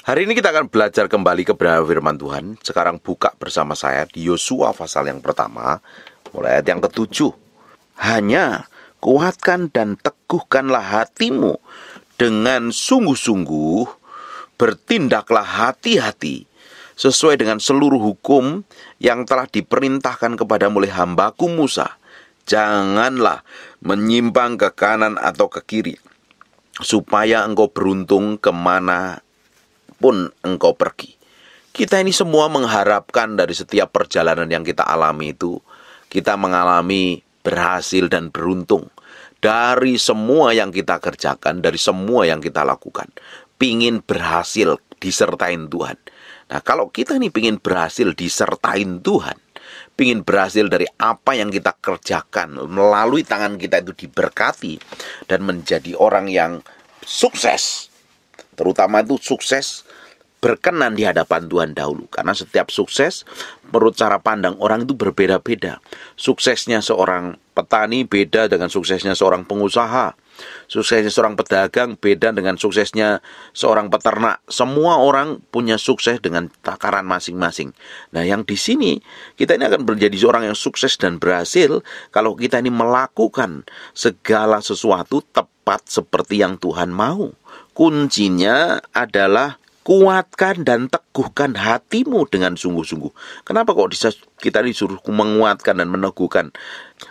Hari ini kita akan belajar kembali kebenaran firman Tuhan. Sekarang buka bersama saya di Yosua pasal yang pertama, mulai ayat yang ketujuh. Hanya kuatkan dan teguhkanlah hatimu dengan sungguh-sungguh, bertindaklah hati-hati sesuai dengan seluruh hukum yang telah diperintahkan kepada mulai hambaku Musa. Janganlah menyimpang ke kanan atau ke kiri, supaya engkau beruntung kemana pun engkau pergi. Kita ini semua mengharapkan dari setiap perjalanan yang kita alami itu, kita mengalami berhasil dan beruntung dari semua yang kita kerjakan, dari semua yang kita lakukan. Pingin berhasil disertain Tuhan. Nah, kalau kita ini pingin berhasil disertain Tuhan, pingin berhasil dari apa yang kita kerjakan melalui tangan kita itu diberkati dan menjadi orang yang sukses terutama itu sukses berkenan di hadapan Tuhan dahulu. Karena setiap sukses menurut cara pandang orang itu berbeda-beda. Suksesnya seorang petani beda dengan suksesnya seorang pengusaha. Suksesnya seorang pedagang beda dengan suksesnya seorang peternak. Semua orang punya sukses dengan takaran masing-masing. Nah, yang di sini kita ini akan menjadi seorang yang sukses dan berhasil kalau kita ini melakukan segala sesuatu tepat seperti yang Tuhan mau. Kuncinya adalah kuatkan dan teguhkan hatimu dengan sungguh-sungguh. Kenapa kok kita disuruh menguatkan dan meneguhkan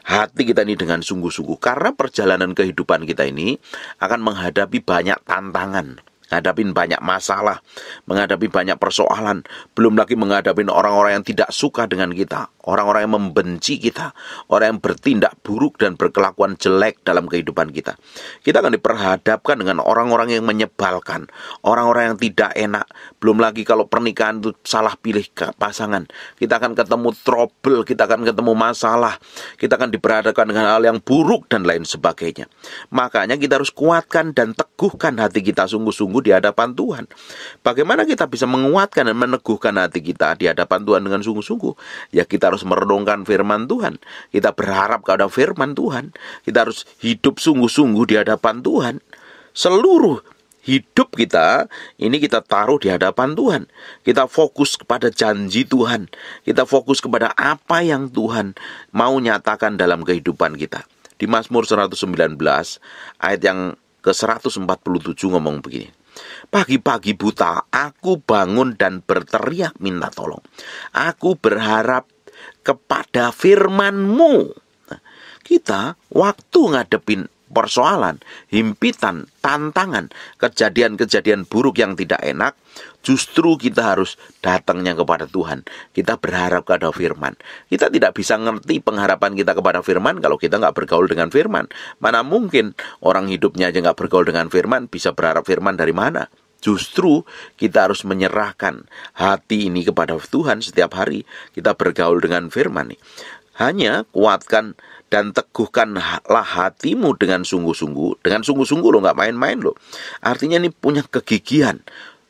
hati kita ini dengan sungguh-sungguh? Karena perjalanan kehidupan kita ini akan menghadapi banyak tantangan. Menghadapi banyak masalah, menghadapi banyak persoalan, belum lagi menghadapi orang-orang yang tidak suka dengan kita, orang-orang yang membenci kita, orang yang bertindak buruk dan berkelakuan jelek dalam kehidupan kita. Kita akan diperhadapkan dengan orang-orang yang menyebalkan, orang-orang yang tidak enak, belum lagi kalau pernikahan itu salah pilih pasangan, kita akan ketemu trouble, kita akan ketemu masalah, kita akan diperhadapkan dengan hal yang buruk dan lain sebagainya. Makanya kita harus kuatkan dan teguhkan hati kita sungguh-sungguh sungguh di hadapan Tuhan. Bagaimana kita bisa menguatkan dan meneguhkan hati kita di hadapan Tuhan dengan sungguh-sungguh? Ya kita harus merenungkan firman Tuhan. Kita berharap kepada firman Tuhan. Kita harus hidup sungguh-sungguh di hadapan Tuhan. Seluruh hidup kita ini kita taruh di hadapan Tuhan. Kita fokus kepada janji Tuhan. Kita fokus kepada apa yang Tuhan mau nyatakan dalam kehidupan kita. Di Mazmur 119 ayat yang ke-147 ngomong begini. Pagi-pagi buta, aku bangun dan berteriak minta tolong. Aku berharap kepada firmanmu. Kita waktu ngadepin persoalan, himpitan, tantangan, kejadian-kejadian buruk yang tidak enak, Justru kita harus datangnya kepada Tuhan. Kita berharap kepada firman. Kita tidak bisa ngerti pengharapan kita kepada firman kalau kita nggak bergaul dengan firman. Mana mungkin orang hidupnya aja nggak bergaul dengan firman bisa berharap firman dari mana? Justru kita harus menyerahkan hati ini kepada Tuhan setiap hari. Kita bergaul dengan firman nih. Hanya kuatkan dan teguhkanlah hatimu dengan sungguh-sungguh. Dengan sungguh-sungguh lo nggak main-main lo. Artinya ini punya kegigihan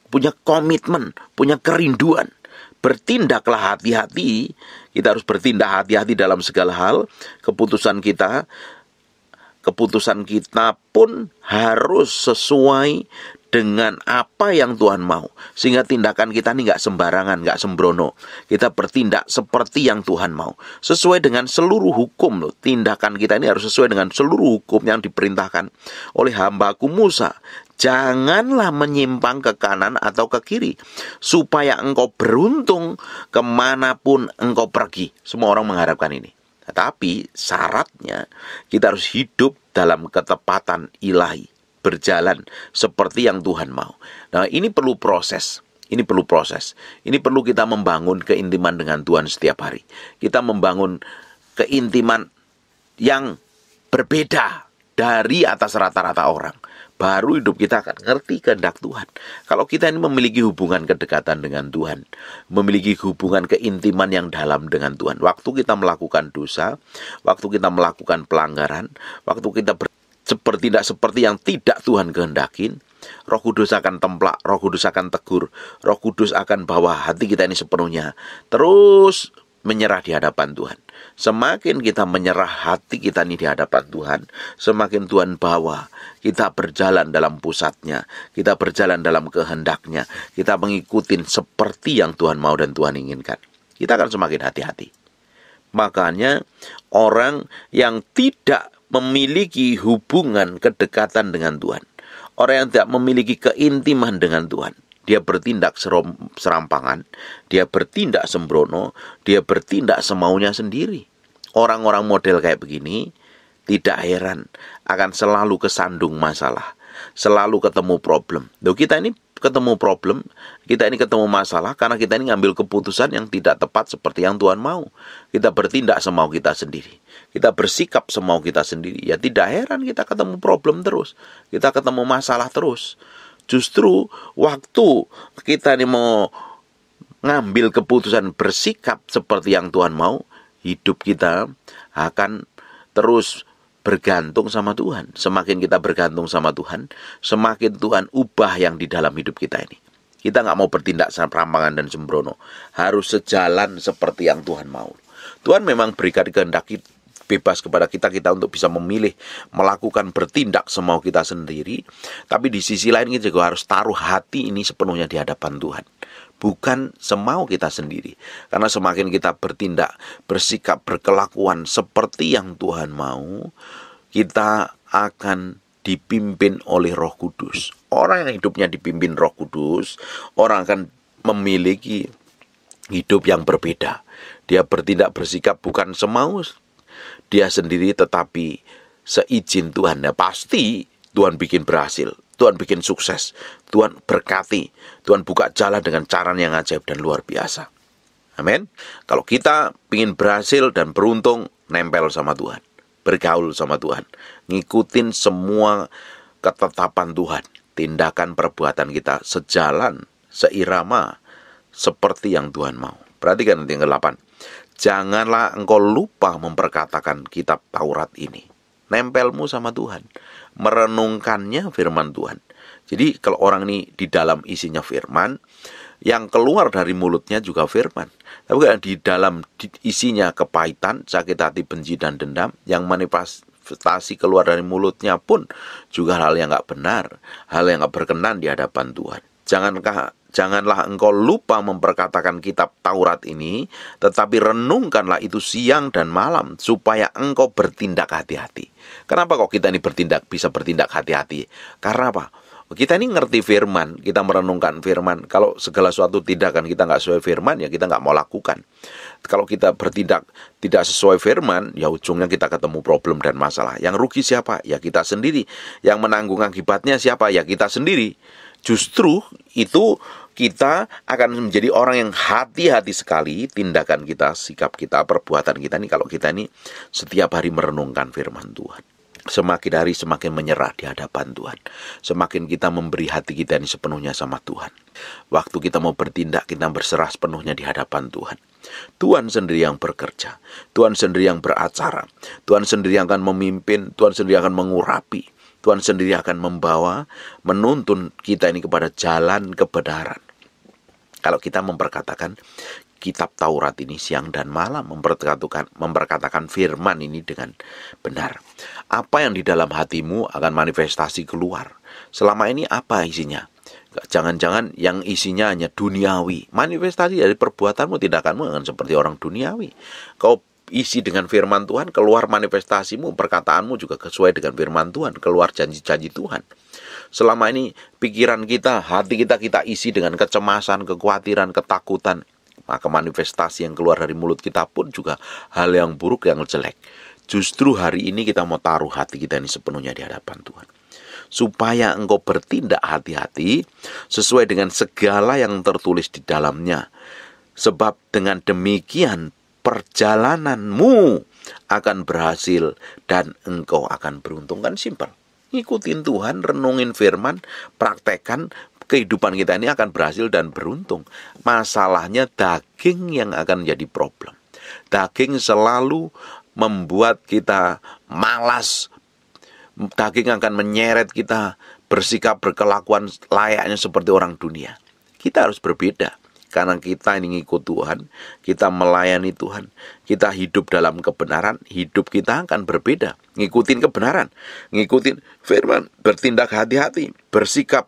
punya komitmen, punya kerinduan. Bertindaklah hati-hati, kita harus bertindak hati-hati dalam segala hal. Keputusan kita, keputusan kita pun harus sesuai dengan apa yang Tuhan mau. Sehingga tindakan kita ini nggak sembarangan, nggak sembrono. Kita bertindak seperti yang Tuhan mau. Sesuai dengan seluruh hukum loh. Tindakan kita ini harus sesuai dengan seluruh hukum yang diperintahkan oleh hambaku Musa janganlah menyimpang ke kanan atau ke kiri, supaya engkau beruntung kemanapun engkau pergi. Semua orang mengharapkan ini. Tetapi syaratnya kita harus hidup dalam ketepatan ilahi, berjalan seperti yang Tuhan mau. Nah, ini perlu proses. Ini perlu proses. Ini perlu kita membangun keintiman dengan Tuhan setiap hari. Kita membangun keintiman yang berbeda dari atas rata-rata orang baru hidup kita akan ngerti kehendak Tuhan. Kalau kita ini memiliki hubungan kedekatan dengan Tuhan, memiliki hubungan keintiman yang dalam dengan Tuhan. Waktu kita melakukan dosa, waktu kita melakukan pelanggaran, waktu kita ber seperti tidak seperti yang tidak Tuhan kehendakin, Roh Kudus akan templak, Roh Kudus akan tegur, Roh Kudus akan bawa hati kita ini sepenuhnya terus menyerah di hadapan Tuhan. Semakin kita menyerah hati kita ini di hadapan Tuhan, semakin Tuhan bawa kita berjalan dalam pusatnya, kita berjalan dalam kehendaknya, kita mengikuti seperti yang Tuhan mau dan Tuhan inginkan. Kita akan semakin hati-hati. Makanya orang yang tidak memiliki hubungan kedekatan dengan Tuhan, orang yang tidak memiliki keintiman dengan Tuhan, dia bertindak serom, serampangan, dia bertindak sembrono, dia bertindak semaunya sendiri. Orang-orang model kayak begini tidak heran akan selalu kesandung masalah, selalu ketemu problem. Loh kita ini ketemu problem, kita ini ketemu masalah karena kita ini ngambil keputusan yang tidak tepat seperti yang Tuhan mau. Kita bertindak semau kita sendiri kita bersikap semau kita sendiri ya tidak heran kita ketemu problem terus kita ketemu masalah terus Justru waktu kita ini mau ngambil keputusan bersikap seperti yang Tuhan mau, hidup kita akan terus bergantung sama Tuhan. Semakin kita bergantung sama Tuhan, semakin Tuhan ubah yang di dalam hidup kita ini. Kita nggak mau bertindak serampangan dan sembrono. Harus sejalan seperti yang Tuhan mau. Tuhan memang berikan kehendak bebas kepada kita kita untuk bisa memilih melakukan bertindak semau kita sendiri tapi di sisi lain kita juga harus taruh hati ini sepenuhnya di hadapan Tuhan bukan semau kita sendiri. Karena semakin kita bertindak, bersikap, berkelakuan seperti yang Tuhan mau, kita akan dipimpin oleh Roh Kudus. Orang yang hidupnya dipimpin Roh Kudus, orang akan memiliki hidup yang berbeda. Dia bertindak bersikap bukan semau dia sendiri tetapi seizin Tuhan. Nah, pasti Tuhan bikin berhasil, Tuhan bikin sukses, Tuhan berkati, Tuhan buka jalan dengan cara yang ajaib dan luar biasa. Amin. Kalau kita ingin berhasil dan beruntung, nempel sama Tuhan, bergaul sama Tuhan, ngikutin semua ketetapan Tuhan, tindakan perbuatan kita sejalan, seirama, seperti yang Tuhan mau. Perhatikan nanti yang ke-8. Janganlah engkau lupa memperkatakan kitab Taurat ini. Nempelmu sama Tuhan. Merenungkannya firman Tuhan. Jadi kalau orang ini di dalam isinya firman, yang keluar dari mulutnya juga firman. Tapi kalau di dalam isinya kepahitan, sakit hati, benci, dan dendam, yang manifestasi keluar dari mulutnya pun juga hal yang nggak benar, hal yang nggak berkenan di hadapan Tuhan. Jangankah Janganlah engkau lupa memperkatakan kitab Taurat ini, tetapi renungkanlah itu siang dan malam, supaya engkau bertindak hati-hati. Kenapa kok kita ini bertindak, bisa bertindak hati-hati? Karena apa? Kita ini ngerti firman, kita merenungkan firman. Kalau segala suatu tindakan kita nggak sesuai firman, ya kita nggak mau lakukan. Kalau kita bertindak tidak sesuai firman, ya ujungnya kita ketemu problem dan masalah. Yang rugi siapa? Ya kita sendiri. Yang menanggung akibatnya siapa? Ya kita sendiri justru itu kita akan menjadi orang yang hati-hati sekali tindakan kita, sikap kita, perbuatan kita nih kalau kita ini setiap hari merenungkan firman Tuhan. Semakin hari semakin menyerah di hadapan Tuhan. Semakin kita memberi hati kita ini sepenuhnya sama Tuhan. Waktu kita mau bertindak, kita berserah sepenuhnya di hadapan Tuhan. Tuhan sendiri yang bekerja. Tuhan sendiri yang beracara. Tuhan sendiri yang akan memimpin. Tuhan sendiri yang akan mengurapi. Tuhan sendiri akan membawa, menuntun kita ini kepada jalan kebenaran. Kalau kita memperkatakan kitab Taurat ini siang dan malam, memperkatakan, memperkatakan firman ini dengan benar. Apa yang di dalam hatimu akan manifestasi keluar. Selama ini apa isinya? Jangan-jangan yang isinya hanya duniawi. Manifestasi dari perbuatanmu, tindakanmu akan seperti orang duniawi. Kau isi dengan firman Tuhan, keluar manifestasimu, perkataanmu juga sesuai dengan firman Tuhan, keluar janji-janji Tuhan. Selama ini pikiran kita, hati kita kita isi dengan kecemasan, kekhawatiran, ketakutan, maka manifestasi yang keluar dari mulut kita pun juga hal yang buruk, yang jelek. Justru hari ini kita mau taruh hati kita ini sepenuhnya di hadapan Tuhan. Supaya engkau bertindak hati-hati sesuai dengan segala yang tertulis di dalamnya. Sebab dengan demikian perjalananmu akan berhasil dan engkau akan beruntung kan simpel Ikutin Tuhan renungin firman praktekkan kehidupan kita ini akan berhasil dan beruntung masalahnya daging yang akan jadi problem daging selalu membuat kita malas daging akan menyeret kita bersikap berkelakuan layaknya seperti orang dunia kita harus berbeda karena kita ini ngikut Tuhan, kita melayani Tuhan, kita hidup dalam kebenaran, hidup kita akan berbeda. Ngikutin kebenaran, ngikutin firman, bertindak hati-hati, bersikap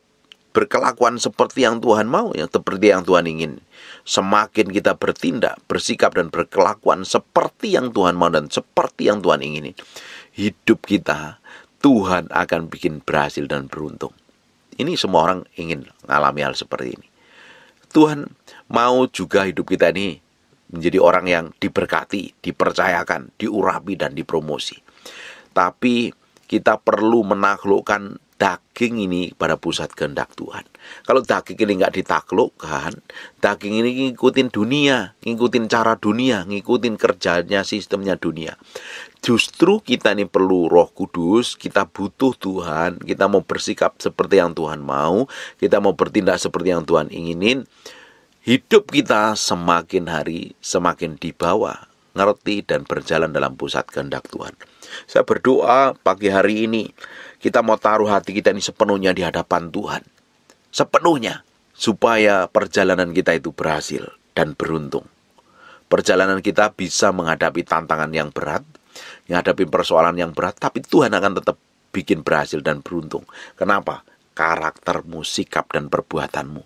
berkelakuan seperti yang Tuhan mau, yang seperti yang Tuhan ingin. Semakin kita bertindak, bersikap dan berkelakuan seperti yang Tuhan mau dan seperti yang Tuhan ingin, hidup kita Tuhan akan bikin berhasil dan beruntung. Ini semua orang ingin mengalami hal seperti ini. Tuhan mau juga hidup kita ini menjadi orang yang diberkati, dipercayakan, diurapi dan dipromosi. Tapi kita perlu menaklukkan daging ini pada pusat kehendak Tuhan. Kalau daging ini nggak ditaklukkan, daging ini ngikutin dunia, ngikutin cara dunia, ngikutin kerjanya, sistemnya dunia. Justru kita ini perlu roh kudus, kita butuh Tuhan, kita mau bersikap seperti yang Tuhan mau, kita mau bertindak seperti yang Tuhan inginin, hidup kita semakin hari semakin dibawa ngerti dan berjalan dalam pusat kehendak Tuhan. Saya berdoa pagi hari ini kita mau taruh hati kita ini sepenuhnya di hadapan Tuhan. Sepenuhnya supaya perjalanan kita itu berhasil dan beruntung. Perjalanan kita bisa menghadapi tantangan yang berat, menghadapi persoalan yang berat, tapi Tuhan akan tetap bikin berhasil dan beruntung. Kenapa? karaktermu, sikap, dan perbuatanmu.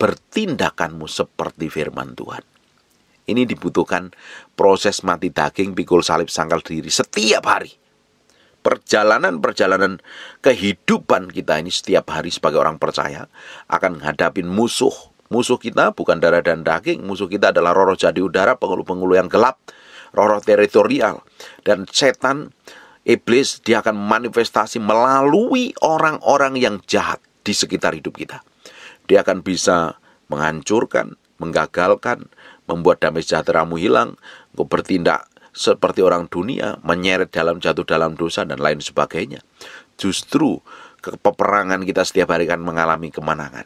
Bertindakanmu seperti firman Tuhan. Ini dibutuhkan proses mati daging, pikul salib, sangkal diri setiap hari. Perjalanan-perjalanan kehidupan kita ini setiap hari sebagai orang percaya akan menghadapi musuh. Musuh kita bukan darah dan daging, musuh kita adalah roh-roh jadi udara, penghulu-penghulu yang gelap, roh-roh teritorial, dan setan iblis dia akan manifestasi melalui orang-orang yang jahat di sekitar hidup kita. Dia akan bisa menghancurkan, menggagalkan, membuat damai sejahteramu hilang, engkau bertindak seperti orang dunia, menyeret dalam jatuh dalam dosa dan lain sebagainya. Justru peperangan kita setiap hari kan mengalami kemenangan.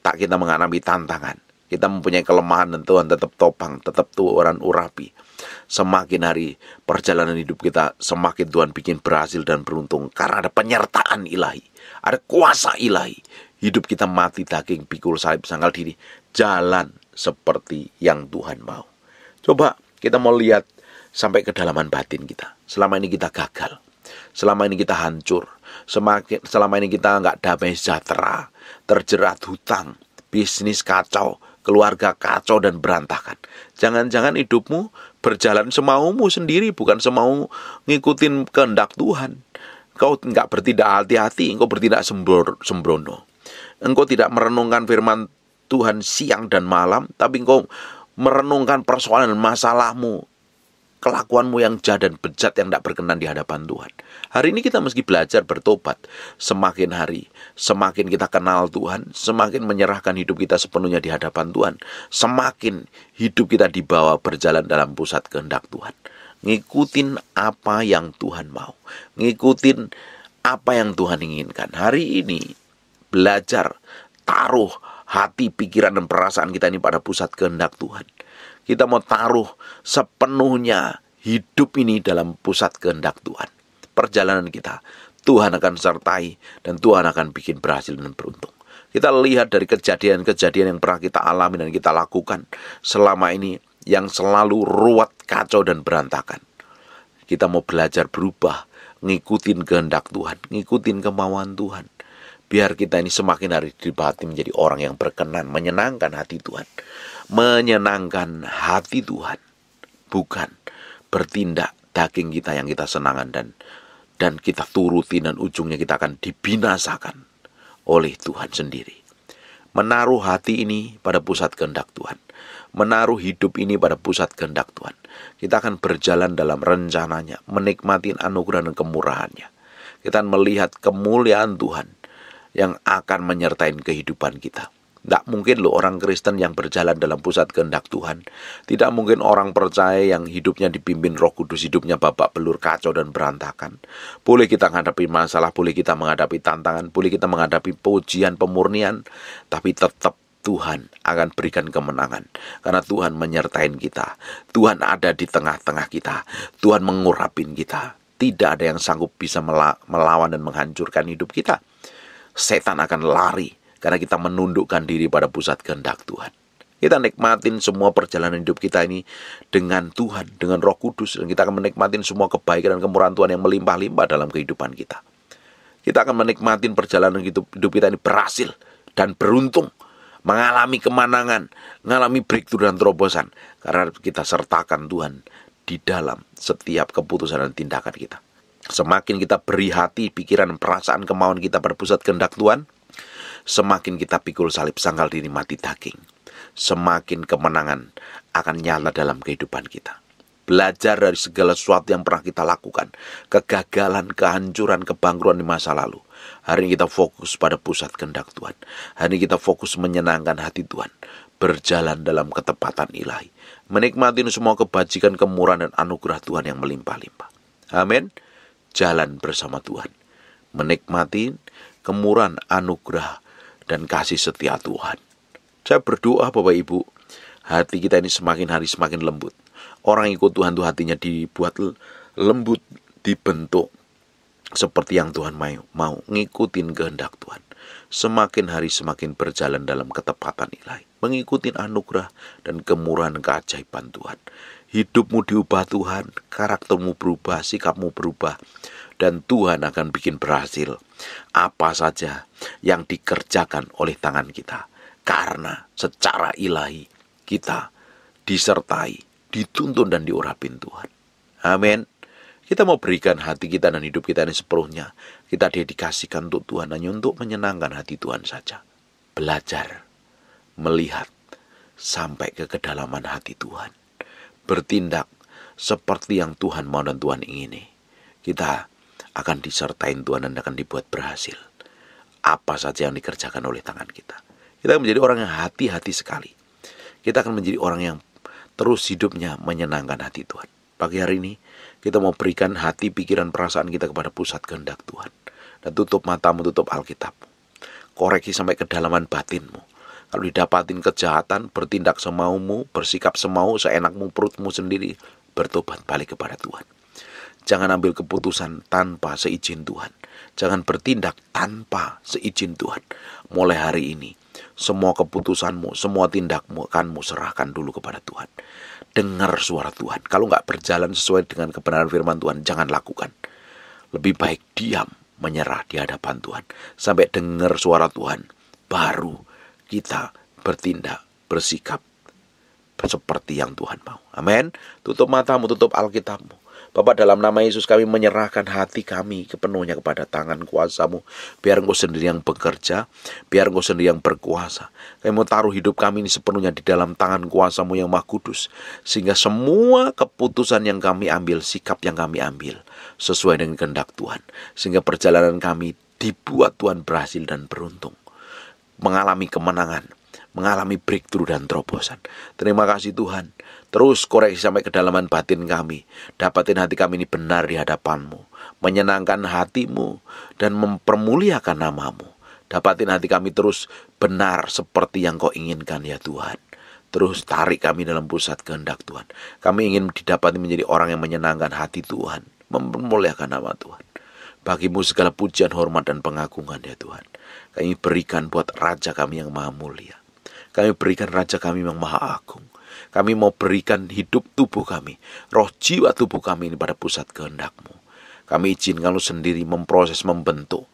Tak kita mengalami tantangan. Kita mempunyai kelemahan dan Tuhan tetap topang, tetap Tuhan urapi. Semakin hari perjalanan hidup kita semakin Tuhan bikin berhasil dan beruntung karena ada penyertaan ilahi, ada kuasa ilahi. Hidup kita mati daging pikul salib sangkal diri, jalan seperti yang Tuhan mau. Coba kita mau lihat sampai kedalaman batin kita. Selama ini kita gagal. Selama ini kita hancur. Semakin, selama ini kita nggak damai sejahtera. Terjerat hutang. Bisnis kacau keluarga kacau dan berantakan. Jangan-jangan hidupmu berjalan semaumu sendiri, bukan semau ngikutin kehendak Tuhan. Kau nggak bertindak hati-hati, engkau bertindak sembrono. Engkau tidak merenungkan firman Tuhan siang dan malam, tapi engkau merenungkan persoalan masalahmu, kelakuanmu yang jahat dan bejat yang tidak berkenan di hadapan Tuhan. Hari ini kita mesti belajar bertobat. Semakin hari, semakin kita kenal Tuhan, semakin menyerahkan hidup kita sepenuhnya di hadapan Tuhan, semakin hidup kita dibawa berjalan dalam pusat kehendak Tuhan. Ngikutin apa yang Tuhan mau. Ngikutin apa yang Tuhan inginkan. Hari ini belajar taruh hati, pikiran, dan perasaan kita ini pada pusat kehendak Tuhan. Kita mau taruh sepenuhnya hidup ini dalam pusat kehendak Tuhan perjalanan kita. Tuhan akan sertai dan Tuhan akan bikin berhasil dan beruntung. Kita lihat dari kejadian-kejadian yang pernah kita alami dan kita lakukan selama ini yang selalu ruwet, kacau dan berantakan. Kita mau belajar berubah, ngikutin kehendak Tuhan, ngikutin kemauan Tuhan. Biar kita ini semakin hari dibati menjadi orang yang berkenan, menyenangkan hati Tuhan. Menyenangkan hati Tuhan, bukan bertindak daging kita yang kita senangkan dan dan kita turuti dan ujungnya kita akan dibinasakan oleh Tuhan sendiri. Menaruh hati ini pada pusat kehendak Tuhan. Menaruh hidup ini pada pusat kehendak Tuhan. Kita akan berjalan dalam rencananya, menikmati anugerah dan kemurahannya. Kita akan melihat kemuliaan Tuhan yang akan menyertai kehidupan kita. Tidak mungkin loh orang Kristen yang berjalan dalam pusat kehendak Tuhan. Tidak mungkin orang percaya yang hidupnya dipimpin roh kudus, hidupnya babak belur kacau dan berantakan. Boleh kita menghadapi masalah, boleh kita menghadapi tantangan, boleh kita menghadapi pujian, pemurnian. Tapi tetap Tuhan akan berikan kemenangan karena Tuhan menyertai kita. Tuhan ada di tengah-tengah kita. Tuhan mengurapin kita. Tidak ada yang sanggup bisa melawan dan menghancurkan hidup kita. Setan akan lari karena kita menundukkan diri pada pusat kehendak Tuhan. Kita nikmatin semua perjalanan hidup kita ini dengan Tuhan, dengan Roh Kudus, dan kita akan menikmatin semua kebaikan dan kemurahan Tuhan yang melimpah-limpah dalam kehidupan kita. Kita akan menikmatin perjalanan hidup, kita ini berhasil dan beruntung, mengalami kemenangan, mengalami breakthrough dan terobosan, karena kita sertakan Tuhan di dalam setiap keputusan dan tindakan kita. Semakin kita beri hati, pikiran, perasaan, kemauan kita pada pusat kehendak Tuhan, Semakin kita pikul salib sangkal diri mati daging, semakin kemenangan akan nyala dalam kehidupan kita. Belajar dari segala sesuatu yang pernah kita lakukan, kegagalan, kehancuran, kebangkruan di masa lalu. Hari ini kita fokus pada pusat kehendak Tuhan. Hari ini kita fokus menyenangkan hati Tuhan. Berjalan dalam ketepatan ilahi. Menikmati semua kebajikan, kemurahan, dan anugerah Tuhan yang melimpah-limpah. Amin. Jalan bersama Tuhan. Menikmati kemurahan, anugerah, dan kasih setia Tuhan. Saya berdoa Bapak Ibu, hati kita ini semakin hari semakin lembut. Orang ikut Tuhan itu hatinya dibuat lembut, dibentuk seperti yang Tuhan mau, mau ngikutin kehendak Tuhan. Semakin hari semakin berjalan dalam ketepatan nilai, mengikuti anugerah dan kemurahan keajaiban Tuhan. Hidupmu diubah Tuhan, karaktermu berubah, sikapmu berubah, dan Tuhan akan bikin berhasil apa saja yang dikerjakan oleh tangan kita. Karena secara ilahi kita disertai, dituntun dan diurapin Tuhan. Amin. Kita mau berikan hati kita dan hidup kita ini sepenuhnya. Kita dedikasikan untuk Tuhan hanya untuk menyenangkan hati Tuhan saja. Belajar, melihat sampai ke kedalaman hati Tuhan. Bertindak seperti yang Tuhan mau dan Tuhan ingini. Kita akan disertai Tuhan dan akan dibuat berhasil. Apa saja yang dikerjakan oleh tangan kita. Kita akan menjadi orang yang hati-hati sekali. Kita akan menjadi orang yang terus hidupnya menyenangkan hati Tuhan. Pagi hari ini kita mau berikan hati, pikiran, perasaan kita kepada pusat kehendak Tuhan. Dan tutup matamu, tutup Alkitab, Koreksi sampai kedalaman batinmu. Kalau didapatin kejahatan, bertindak semaumu, bersikap semau, seenakmu, perutmu sendiri, bertobat balik kepada Tuhan. Jangan ambil keputusan tanpa seizin Tuhan. Jangan bertindak tanpa seizin Tuhan. Mulai hari ini, semua keputusanmu, semua tindakmu akan serahkan dulu kepada Tuhan. Dengar suara Tuhan. Kalau nggak berjalan sesuai dengan kebenaran firman Tuhan, jangan lakukan. Lebih baik diam, menyerah di hadapan Tuhan. Sampai dengar suara Tuhan, baru kita bertindak, bersikap seperti yang Tuhan mau. Amin. Tutup matamu, tutup Alkitabmu. Bapak dalam nama Yesus kami menyerahkan hati kami kepenuhnya kepada tangan kuasamu. Biar engkau sendiri yang bekerja, biar engkau sendiri yang berkuasa. Kami mau taruh hidup kami ini sepenuhnya di dalam tangan kuasamu yang maha kudus. Sehingga semua keputusan yang kami ambil, sikap yang kami ambil sesuai dengan kehendak Tuhan. Sehingga perjalanan kami dibuat Tuhan berhasil dan beruntung. Mengalami kemenangan, mengalami breakthrough dan terobosan. Terima kasih Tuhan. Terus koreksi sampai kedalaman batin kami. Dapatin hati kami ini benar di hadapanmu. Menyenangkan hatimu dan mempermuliakan namamu. Dapatin hati kami terus benar seperti yang kau inginkan ya Tuhan. Terus tarik kami dalam pusat kehendak Tuhan. Kami ingin didapati menjadi orang yang menyenangkan hati Tuhan. Mempermuliakan nama Tuhan. Bagimu segala pujian, hormat, dan pengagungan ya Tuhan. Kami berikan buat Raja kami yang maha mulia. Kami berikan Raja kami yang maha agung. Kami mau berikan hidup tubuh kami, roh jiwa tubuh kami ini pada pusat kehendakmu. Kami izin kalau sendiri memproses, membentuk,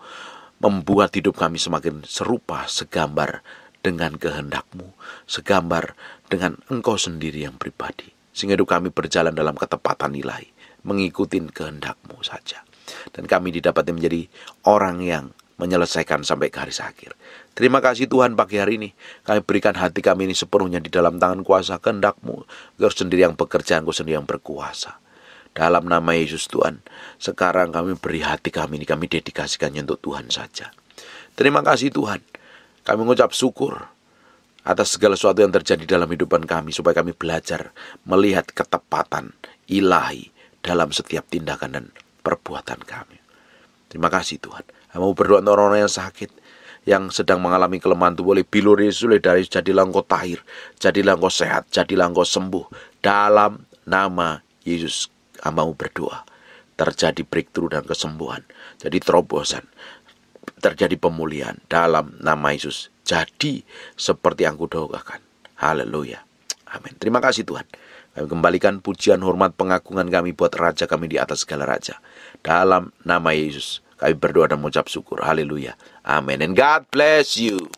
membuat hidup kami semakin serupa, segambar dengan kehendakmu, segambar dengan engkau sendiri yang pribadi. Sehingga hidup kami berjalan dalam ketepatan nilai, mengikuti kehendakmu saja. Dan kami didapati menjadi orang yang menyelesaikan sampai ke hari akhir. Terima kasih Tuhan pagi hari ini. Kami berikan hati kami ini sepenuhnya di dalam tangan kuasa kehendakmu. Engkau sendiri yang bekerja, engkau sendiri yang berkuasa. Dalam nama Yesus Tuhan, sekarang kami beri hati kami ini, kami dedikasikannya untuk Tuhan saja. Terima kasih Tuhan. Kami mengucap syukur atas segala sesuatu yang terjadi dalam hidupan kami supaya kami belajar melihat ketepatan ilahi dalam setiap tindakan dan perbuatan kami. Terima kasih Tuhan. Kamu nah, berdoa untuk orang-orang yang sakit, yang sedang mengalami kelemahan tubuh oleh bilur Yesus oleh dari jadilah engkau tahir, jadilah engkau sehat, jadilah engkau sembuh dalam nama Yesus. Kamu ah, berdoa terjadi breakthrough dan kesembuhan, jadi terobosan, terjadi pemulihan dalam nama Yesus. Jadi seperti yang kudokakan. Haleluya. Amin. Terima kasih Tuhan. Kami kembalikan pujian hormat pengagungan kami buat Raja kami di atas segala Raja. Dalam nama Yesus. Kami berdoa dan mengucap syukur. Haleluya. Amin. And God bless you.